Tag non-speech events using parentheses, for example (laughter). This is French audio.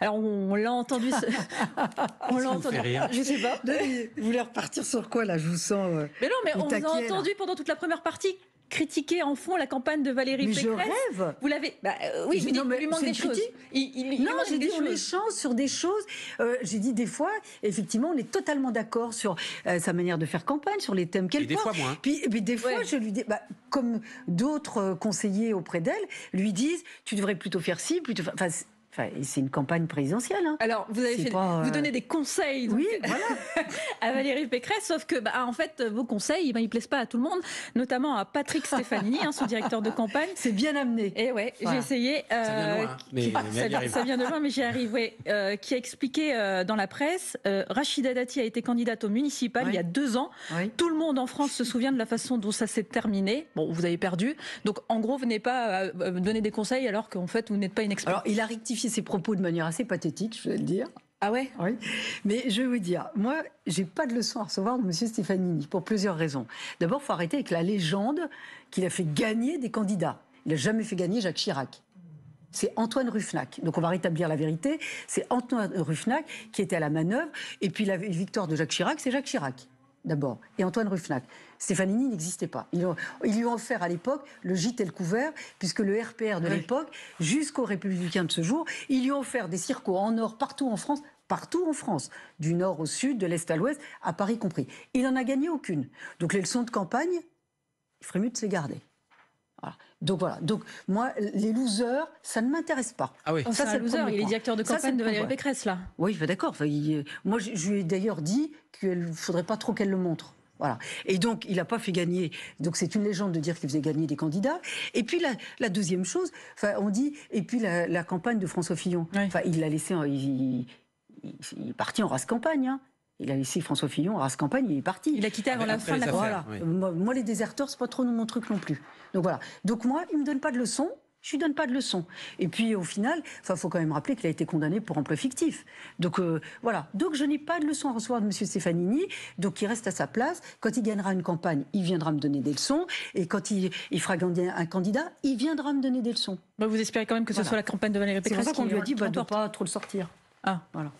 Alors on, l'a entendu, (laughs) on l'a entendu. rien. Je sais pas. Vous voulez repartir sur quoi là Je vous sens. Euh, mais non, mais on a entendu pendant toute la première partie critiquer en fond la campagne de Valérie Pécresse. Je rêve. Vous l'avez. Bah, euh, oui, je, lui manque des choses. Il, non, j'ai dit on échange sur des choses. Euh, j'ai dit des fois, effectivement, on est totalement d'accord sur sa manière de faire campagne, sur les thèmes qu'elle porte. Des fois, Puis, puis des fois, je lui dis, bah, comme d'autres conseillers auprès d'elle lui disent, tu devrais plutôt faire ci, plutôt c'est une campagne présidentielle. Hein. Alors, vous avez vous euh, donnez des conseils oui, voilà. (laughs) à Valérie Pécresse, sauf que, bah, en fait, vos conseils, bah, ils plaisent pas à tout le monde, notamment à Patrick Stéphanie, hein, son directeur de campagne. C'est bien amené. Et ouais, j'ai essayé. ça vient de loin, mais, j'y arrive. Euh, qui a expliqué euh, dans la presse, Rachida Dati a été candidate au municipal il y a deux ans. Tout le monde en France se souvient de la façon dont ça s'est terminé. Bon, vous avez perdu. Donc, en gros, venez pas donner des conseils alors qu'en fait, vous n'êtes pas une Alors, il a rectifié ses propos de manière assez pathétique, je vais le dire. Ah ouais Oui. Mais je vais vous dire, moi, j'ai pas de leçon à recevoir de M. Stefanini, pour plusieurs raisons. D'abord, faut arrêter avec la légende qu'il a fait gagner des candidats. Il n'a jamais fait gagner Jacques Chirac. C'est Antoine Ruffnac. Donc on va rétablir la vérité. C'est Antoine Ruffnac qui était à la manœuvre. Et puis la victoire de Jacques Chirac, c'est Jacques Chirac d'abord, et Antoine Ruffnac. Stefanini n'existait pas. Il lui ont offert à l'époque le gîte et le couvert, puisque le RPR de l'époque, jusqu'aux Républicains de ce jour, il lui ont offert des circos en or partout en France, partout en France, du nord au sud, de l'est à l'ouest, à Paris compris. Il n'en a gagné aucune. Donc les leçons de campagne, il ferait mieux de s'est garder. Donc voilà. Donc moi, les losers, ça ne m'intéresse pas. Ah Ça, c'est le loser. Il est directeur de campagne de Valérie Pécresse là. Oui, d'accord. Moi, je, lui ai d'ailleurs dit qu'il faudrait pas trop qu'elle le montre. Voilà. Et donc, il n'a pas fait gagner. Donc, c'est une légende de dire qu'il faisait gagner des candidats. Et puis, la, deuxième chose, enfin, on dit, et puis la, campagne de François Fillon. Enfin, il l'a laissé, il, est parti en race campagne. Hein. Il a laissé François Fillon, race campagne, il est parti. Il a quitté avant la fin de la voilà. moi, les déserteurs, c'est pas trop mon truc non plus. Donc voilà. Donc moi, il me donne pas de leçons. Je lui donne pas de leçons. Et puis au final, il faut quand même rappeler qu'il a été condamné pour emploi fictif. Donc euh, voilà. Donc je n'ai pas de leçons à recevoir de M. Stefanini. Donc il reste à sa place. Quand il gagnera une campagne, il viendra me donner des leçons. Et quand il, fera un candidat, il viendra me donner des leçons. Bah, vous espérez quand même que ce soit la campagne de Valérie Pécresse. C'est pour ça qu'on lui a dit bah, pas trop le sortir. Ah, voilà.